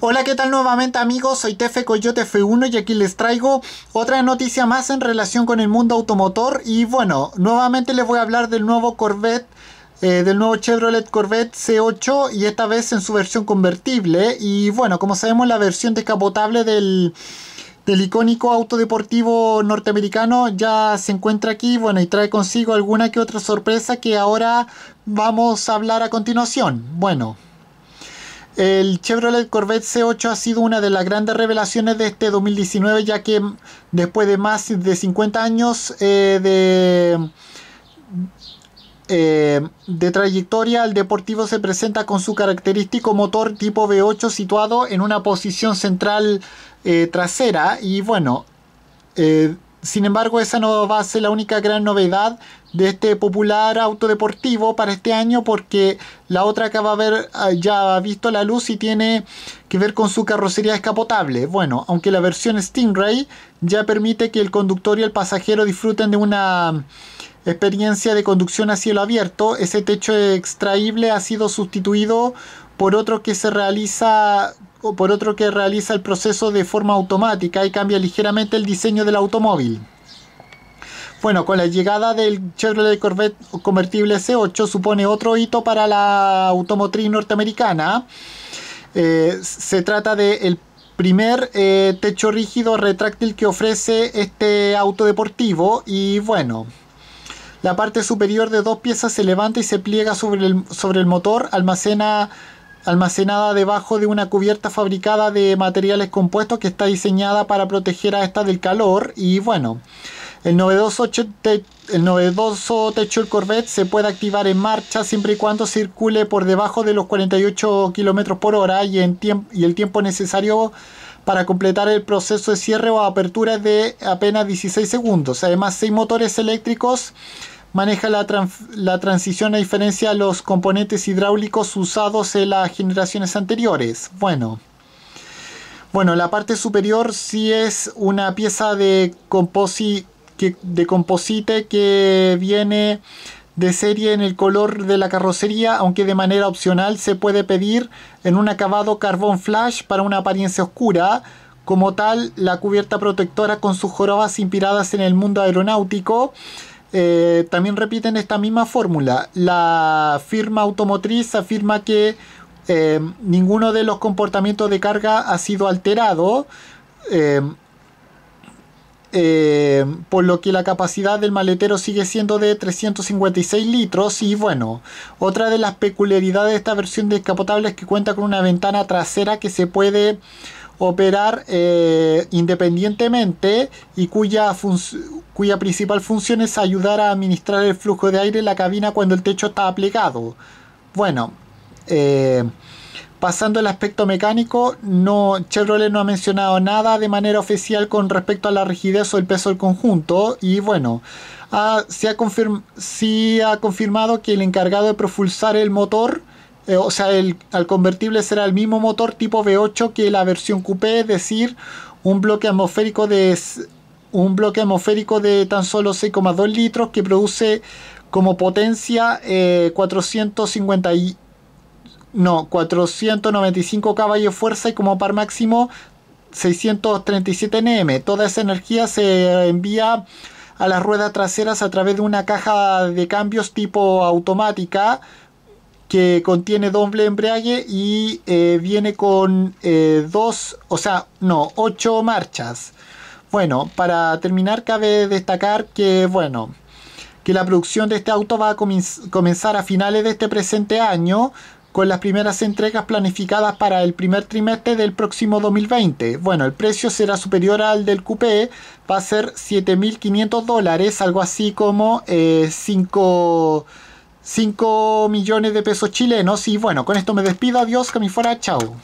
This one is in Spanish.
Hola, ¿qué tal nuevamente amigos? Soy Tefe Coyote F1 y aquí les traigo otra noticia más en relación con el mundo automotor. Y bueno, nuevamente les voy a hablar del nuevo Corvette eh, del nuevo Chevrolet Corvette C8 y esta vez en su versión convertible. Y bueno, como sabemos, la versión descapotable del, del icónico auto deportivo norteamericano ya se encuentra aquí, bueno, y trae consigo alguna que otra sorpresa que ahora vamos a hablar a continuación. Bueno. El Chevrolet Corvette C8 ha sido una de las grandes revelaciones de este 2019, ya que después de más de 50 años eh, de, eh, de trayectoria, el Deportivo se presenta con su característico motor tipo V8 situado en una posición central eh, trasera y bueno, sin embargo, esa no va a ser la única gran novedad de este popular auto deportivo para este año porque la otra que va a haber ah, ya ha visto la luz y tiene que ver con su carrocería escapotable. Bueno, aunque la versión Stingray ya permite que el conductor y el pasajero disfruten de una mm, experiencia de conducción a cielo abierto, ese techo extraíble ha sido sustituido por otro que se realiza por otro que realiza el proceso de forma automática y cambia ligeramente el diseño del automóvil. Bueno, con la llegada del Chevrolet Corvette convertible C8 supone otro hito para la automotriz norteamericana. Eh, se trata del primer eh, techo rígido retráctil que ofrece este auto deportivo y bueno, la parte superior de dos piezas se levanta y se pliega sobre sobre el motor, almacena almacenada debajo de una cubierta fabricada de materiales compuestos que está diseñada para proteger a esta del calor y bueno. El novedoso, te el novedoso techo Corvette se puede activar en marcha siempre y cuando circule por debajo de los 48 km por hora y, en y el tiempo necesario para completar el proceso de cierre o apertura es de apenas 16 segundos. Además, seis motores eléctricos maneja la, transición a diferencia de los componentes hidráulicos usados en las generaciones anteriores. Bueno. Bueno, la parte superior sí es una pieza de, que, de composite que viene de serie en el color de la carrocería, aunque de manera opcional se puede pedir en un acabado carbón flash para una apariencia oscura. Como tal, la cubierta protectora con sus jorobas inspiradas en el mundo aeronáutico eh, también repiten esta misma fórmula. La firma automotriz afirma que eh, ninguno de los comportamientos de carga ha sido alterado, eh, por lo que la capacidad del maletero sigue siendo de 356 litros y bueno, otra de las peculiaridades de esta versión descapotable es que cuenta con una ventana trasera que se puede operar eh, independientemente y cuya, principal función es ayudar a administrar el flujo de aire en la cabina cuando el techo está aplicado. Bueno, eh, pasando al aspecto mecánico, no, Chevrolet no ha mencionado nada de manera oficial con respecto a la rigidez o el peso del conjunto y bueno, ah, ha ha confirmado que el encargado de propulsar el motor eh, o sea, el, al convertible será el mismo motor tipo V8 que la versión coupé, es decir, un bloque atmosférico de un bloque atmosférico de tan solo 6,2 litros que produce como potencia 450 eh, no, 495 caballos de fuerza y como par máximo 637 Nm. Toda esa energía se envía a las ruedas traseras a través de una caja de cambios tipo automática que contiene doble embrague y eh, viene con eh, dos, o sea, no, ocho marchas. Bueno, para terminar cabe destacar que, bueno, que la producción de este auto va a comenzar a finales de este presente año con las primeras entregas planificadas para el primer trimestre del próximo 2020. Bueno, el precio será superior al del coupé, va a ser 7.500 dólares, algo así como eh, 5... 5 millones de pesos chilenos. Y bueno, con esto me despido. Adiós, que me fuera. Chao.